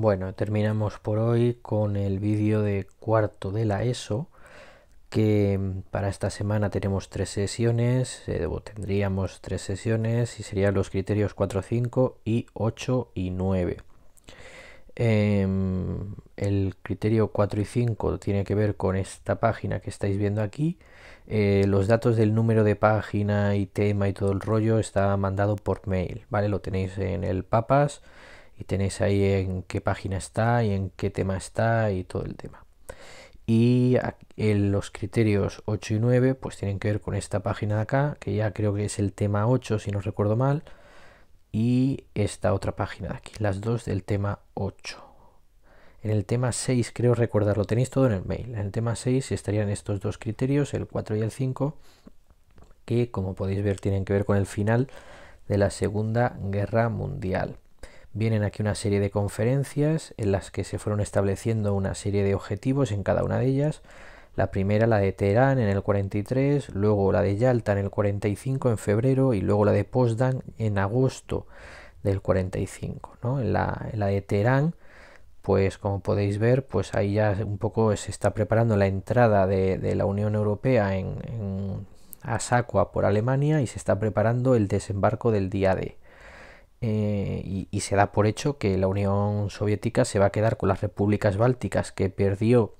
Bueno, terminamos por hoy con el vídeo de cuarto de la ESO, que para esta semana tenemos tres sesiones, eh, tendríamos tres sesiones, y serían los criterios 4, 5 y 8 y 9. Em, el criterio 4 y 5 tiene que ver con esta página que estáis viendo aquí. Eh, los datos del número de página y tema y todo el rollo está mandado por mail, ¿vale? Lo tenéis en el papas y tenéis ahí en qué página está y en qué tema está y todo el tema. Y en los criterios 8 y 9 pues tienen que ver con esta página de acá, que ya creo que es el tema 8 si no recuerdo mal, y esta otra página de aquí, las dos del tema 8. En el tema 6 creo recordarlo tenéis todo en el mail, en el tema 6 estarían estos dos criterios, el 4 y el 5, que como podéis ver tienen que ver con el final de la Segunda Guerra Mundial. Vienen aquí una serie de conferencias en las que se fueron estableciendo una serie de objetivos en cada una de ellas. La primera, la de Teherán en el 43, luego la de Yalta en el 45 en febrero y luego la de Potsdam en agosto del 45. ¿no? En, la, de Teherán, pues como podéis ver, pues ahí ya un poco se está preparando la entrada de, la Unión Europea en, en a por Alemania y se está preparando el desembarco del día D. Eh, y, se da por hecho que la Unión Soviética se va a quedar con las repúblicas bálticas que perdió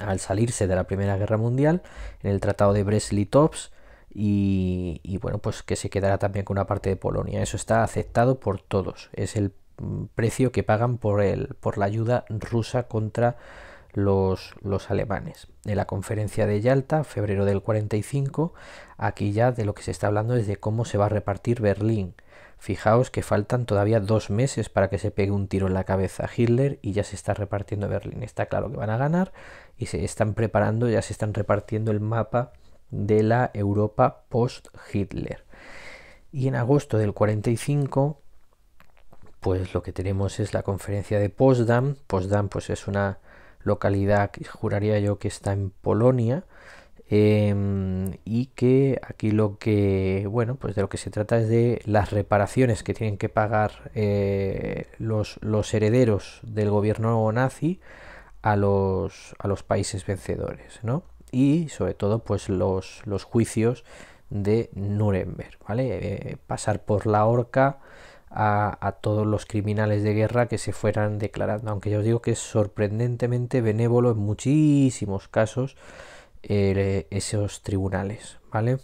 al salirse de la Primera Guerra Mundial en el Tratado de Brest-Litovsk y, bueno, pues que se quedará también con una parte de Polonia. Eso está aceptado por todos. Es el mm, precio que pagan por, el, por la ayuda rusa contra los, alemanes. En la conferencia de Yalta, febrero del 45, aquí ya de lo que se está hablando es de cómo se va a repartir Berlín. Fijaos que faltan todavía dos meses para que se pegue un tiro en la cabeza Hitler y ya se está repartiendo Berlín. Está claro que van a ganar y se están preparando, ya se están repartiendo el mapa de la Europa post-Hitler. Y en agosto del 45, pues lo que tenemos es la conferencia de Potsdam. Potsdam pues es una localidad que juraría yo que está en Polonia. Em, y que aquí lo que bueno pues de lo que se trata es de las reparaciones que tienen que pagar eh, los, herederos del gobierno nazi a los, a los países vencedores ¿no? y sobre todo pues los, los juicios de Nuremberg ¿vale? Eh, pasar por la horca a, todos los criminales de guerra que se fueran declarando. Aunque yo os digo que es sorprendentemente benévolo en muchísimos casos eh, esos tribunales, ¿vale?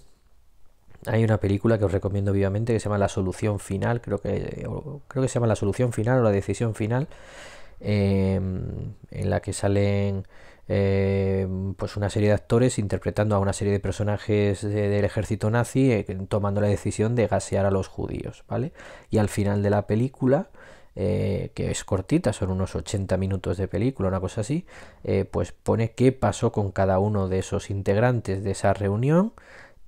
Hay una película que os recomiendo vivamente que se llama La Solución Final, creo que, eh, creo que se llama La Solución Final o La Decisión Final, eh, en la que salen eh, pues una serie de actores interpretando a una serie de personajes del ejército nazi eh, tomando la decisión de gasear a los judíos, ¿vale? Y al final de la película, eh, que es cortita, son unos 80 minutos de película, una cosa así, eh, pues pone qué pasó con cada uno de esos integrantes de esa reunión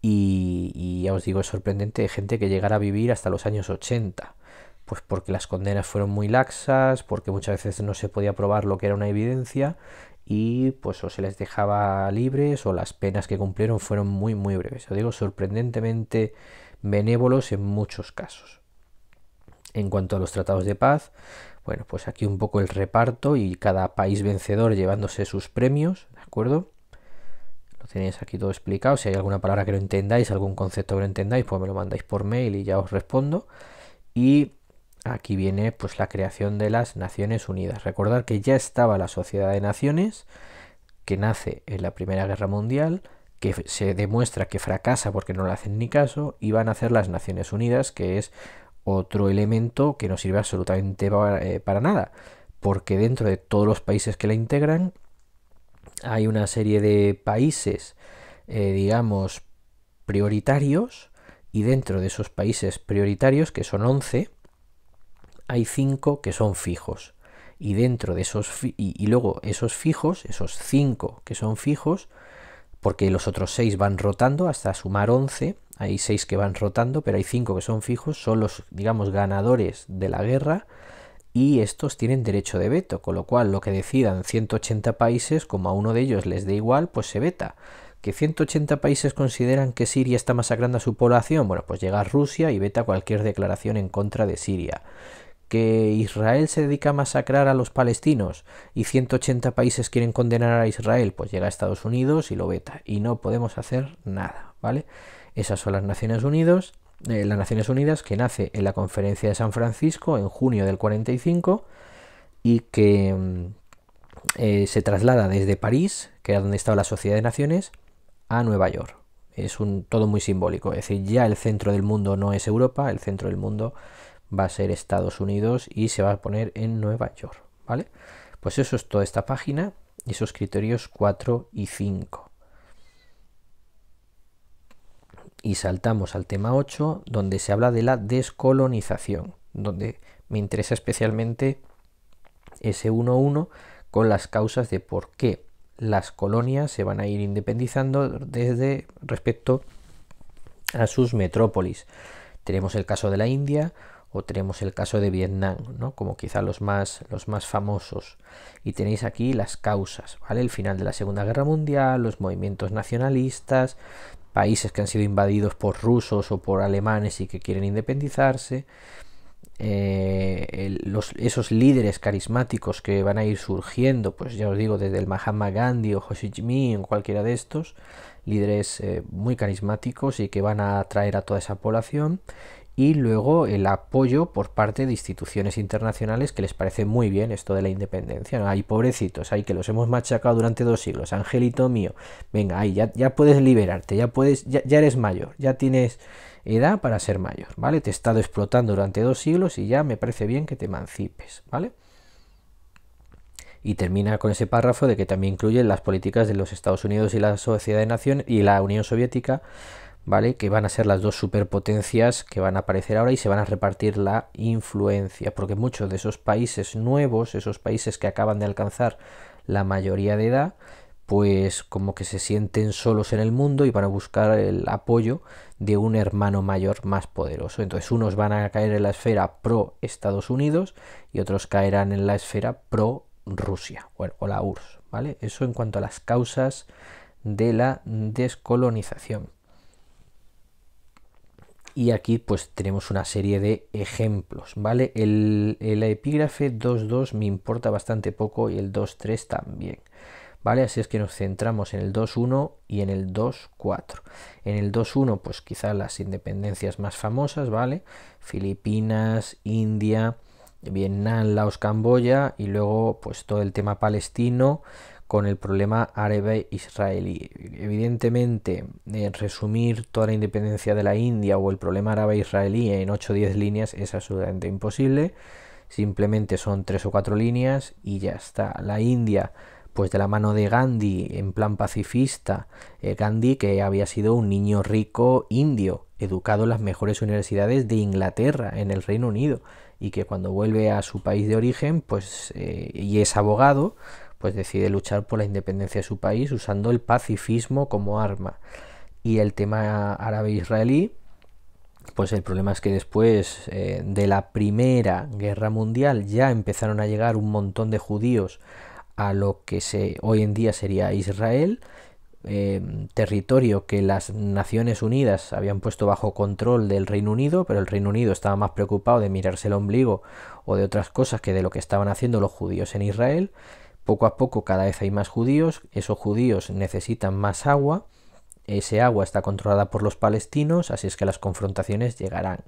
y, ya os digo, es sorprendente gente que llegara a vivir hasta los años 80 pues porque las condenas fueron muy laxas, porque muchas veces no se podía probar lo que era una evidencia y pues o se les dejaba libres o las penas que cumplieron fueron muy muy breves. Os digo, sorprendentemente benévolos en muchos casos. En cuanto a los tratados de paz, bueno, pues aquí un poco el reparto y cada país vencedor llevándose sus premios, ¿de acuerdo? Lo tenéis aquí todo explicado. Si hay alguna palabra que no entendáis, algún concepto que no entendáis, pues me lo mandáis por mail y ya os respondo. Y Aquí viene pues la creación de las Naciones Unidas. Recordar que ya estaba la Sociedad de Naciones, que nace en la Primera Guerra Mundial, que se demuestra que fracasa porque no le hacen ni caso, y van a hacer las Naciones Unidas, que es otro elemento que no sirve absolutamente eh, para, nada, porque dentro de todos los países que la integran hay una serie de países, eh, digamos, prioritarios, y dentro de esos países prioritarios, que son 11, hay cinco que son fijos. Y dentro de esos, y, y, luego esos fijos, esos cinco que son fijos, porque los otros seis van rotando hasta sumar 11, hay seis que van rotando, pero hay cinco que son fijos, son los, digamos, ganadores de la guerra y estos tienen derecho de veto, con lo cual lo que decidan 180 países, como a uno de ellos les dé igual, pues se veta. ¿Que 180 países consideran que Siria está masacrando a su población? Bueno, pues llega Rusia y veta cualquier declaración en contra de Siria que Israel se dedica a masacrar a los palestinos y 180 países quieren condenar a Israel, pues llega a Estados Unidos y lo veta y no podemos hacer nada, ¿vale? Esas son las Naciones Unidas, eh, las Naciones Unidas que nace en la Conferencia de San Francisco en junio del 45 y que mm, eh, se traslada desde París, que era donde estaba la Sociedad de Naciones, a Nueva York. Es un todo muy simbólico, es decir, ya el centro del mundo no es Europa, el centro del mundo va a ser Estados Unidos y se va a poner en Nueva York, ¿vale? Pues eso es toda esta página y esos criterios 4 y 5. Y saltamos al tema 8, donde se habla de la descolonización, donde me interesa especialmente ese 1.1 con las causas de por qué las colonias se van a ir independizando desde respecto a sus metrópolis. Tenemos el caso de la India, o tenemos el caso de Vietnam, ¿no? como quizá los más, los más famosos. Y tenéis aquí las causas, ¿vale? El final de la Segunda Guerra Mundial, los movimientos nacionalistas, países que han sido invadidos por rusos o por alemanes y que quieren independizarse, eh, esos líderes carismáticos que van a ir surgiendo, pues ya os digo, desde el Mahatma Gandhi o Ho Chi o cualquiera de estos, líderes eh, muy carismáticos y que van a atraer a toda esa población y luego el apoyo por parte de instituciones internacionales que les parece muy bien esto de la independencia. Hay pobrecitos, hay que los hemos machacado durante dos siglos, angelito mío, venga, ahí ya, ya puedes liberarte, ya, puedes, ya, eres mayor, ya tienes edad para ser mayor, ¿vale? Te he estado explotando durante dos siglos y ya me parece bien que te emancipes, ¿vale? y termina con ese párrafo de que también incluyen las políticas de los Estados Unidos y la Sociedad de Naciones y la Unión Soviética ¿vale? Que van a ser las dos superpotencias que van a aparecer ahora y se van a repartir la influencia, porque muchos de esos países nuevos, esos países que acaban de alcanzar la mayoría de edad, pues como que se sienten solos en el mundo y van a buscar el apoyo de un hermano mayor más poderoso. Entonces unos van a caer en la esfera pro Estados Unidos y otros caerán en la esfera pro Rusia o la URSS. ¿vale? Eso en cuanto a las causas de la descolonización y aquí pues tenemos una serie de ejemplos, ¿vale? El, el epígrafe 2.2 me importa bastante poco y el 2.3 también, ¿vale? Así es que nos centramos en el 2.1 y en el 2.4. En el 2.1 pues quizá las independencias más famosas, ¿vale? Filipinas, India, Vietnam, Laos, Camboya y luego pues todo el tema palestino, con el problema árabe-israelí. Evidentemente, resumir toda la independencia de la India o el problema árabe-israelí en 8 o 10 líneas es absolutamente imposible. Simplemente son 3 o 4 líneas y ya está. La India, pues de la mano de Gandhi, en plan pacifista, eh, Gandhi que había sido un niño rico indio, educado en las mejores universidades de Inglaterra, en el Reino Unido, y que cuando vuelve a su país de origen, pues, eh, y es abogado, pues decide luchar por la independencia de su país usando el pacifismo como arma. Y el tema árabe-israelí, pues el problema es que después eh, de la Primera Guerra Mundial ya empezaron a llegar un montón de judíos a lo que se, hoy en día sería Israel, eh, territorio que las Naciones Unidas habían puesto bajo control del Reino Unido, pero el Reino Unido estaba más preocupado de mirarse el ombligo o de otras cosas que de lo que estaban haciendo los judíos en Israel. Poco a poco cada vez hay más judíos, esos judíos necesitan más agua, ese agua está controlada por los palestinos, así es que las confrontaciones llegarán.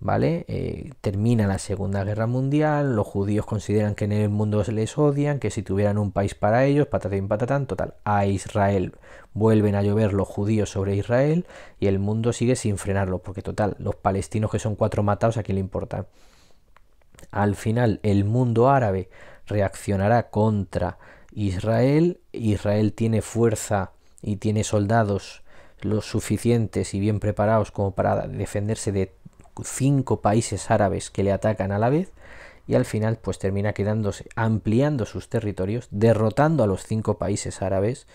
¿Vale? Eh, termina la Segunda Guerra Mundial, los judíos consideran que en el mundo se les odian, que si tuvieran un país para ellos, patatín patatán, total, a Israel vuelven a llover los judíos sobre Israel y el mundo sigue sin frenarlo, porque total, los palestinos que son cuatro matados, ¿a quién le importa? Al final, el mundo árabe reaccionará contra Israel. Israel tiene fuerza y tiene soldados los suficientes y bien preparados como para defenderse de cinco países árabes que le atacan a la vez y al final pues termina quedándose ampliando sus territorios, derrotando a los cinco países árabes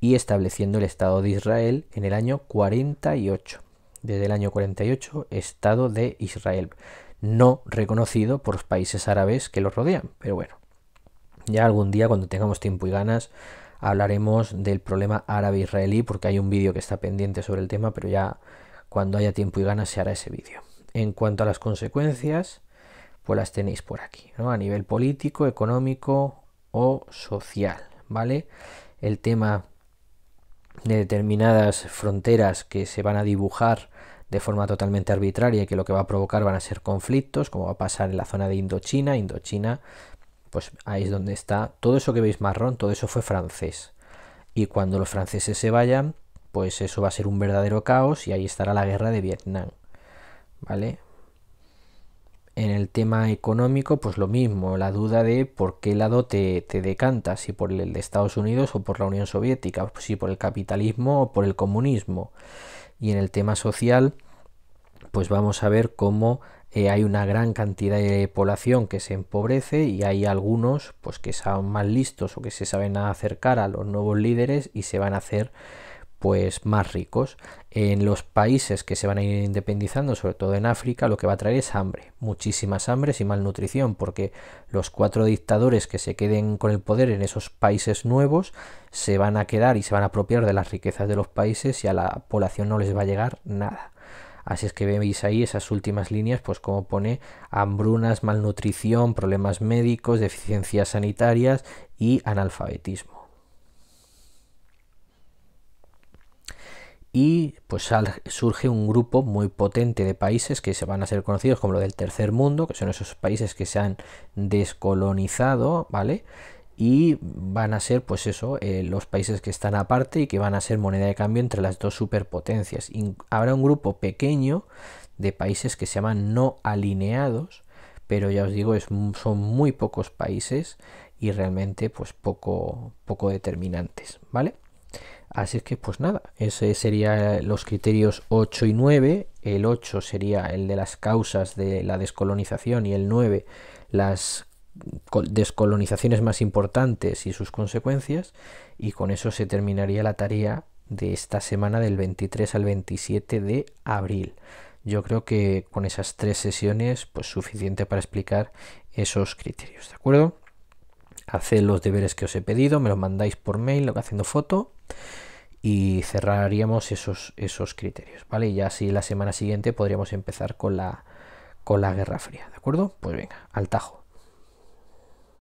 y estableciendo el Estado de Israel en el año 48. Desde el año 48, Estado de Israel, no reconocido por los países árabes que lo rodean, pero bueno, ya algún día, cuando tengamos tiempo y ganas, hablaremos del problema árabe-israelí, porque hay un vídeo que está pendiente sobre el tema, pero ya cuando haya tiempo y ganas se hará ese vídeo. En cuanto a las consecuencias, pues las tenéis por aquí, ¿no? A nivel político, económico o social, ¿vale? El tema de determinadas fronteras que se van a dibujar de forma totalmente arbitraria y que lo que va a provocar van a ser conflictos, como va a pasar en la zona de Indochina. Indochina pues ahí es donde está. Todo eso que veis marrón, todo eso fue francés. Y cuando los franceses se vayan, pues eso va a ser un verdadero caos y ahí estará la guerra de Vietnam. ¿Vale? En el tema económico, pues lo mismo, la duda de por qué lado te, te decantas, si por el de Estados Unidos o por la Unión Soviética, si por el capitalismo o por el comunismo. Y en el tema social, pues vamos a ver cómo eh, hay una gran cantidad de población que se empobrece y hay algunos pues que son más listos o que se saben acercar a los nuevos líderes y se van a hacer pues más ricos. En los países que se van a ir independizando, sobre todo en África, lo que va a traer es hambre, muchísimas hambres y malnutrición, porque los cuatro dictadores que se queden con el poder en esos países nuevos se van a quedar y se van a apropiar de las riquezas de los países y a la población no les va a llegar nada. Así es que veis ahí esas últimas líneas, pues como pone hambrunas, malnutrición, problemas médicos, deficiencias sanitarias y analfabetismo. Y pues surge un grupo muy potente de países que se van a ser conocidos como lo del tercer mundo, que son esos países que se han descolonizado, ¿vale? y van a ser pues eso eh, los países que están aparte y que van a ser moneda de cambio entre las dos superpotencias habrá un grupo pequeño de países que se llaman no alineados pero ya os digo son muy pocos países y realmente pues poco poco determinantes vale así es que pues nada ese serían los criterios 8 y 9 el 8 sería el de las causas de la descolonización y el 9 las descolonizaciones más importantes y sus consecuencias, y con eso se terminaría la tarea de esta semana del 23 al 27 de abril. Yo creo que con esas tres sesiones, pues suficiente para explicar esos criterios, ¿de acuerdo? Haced los deberes que os he pedido, me los mandáis por mail, haciendo foto y cerraríamos esos, esos criterios, ¿vale? Y ya así la semana siguiente podríamos empezar con la, con la Guerra Fría, ¿de acuerdo? Pues venga, al tajo.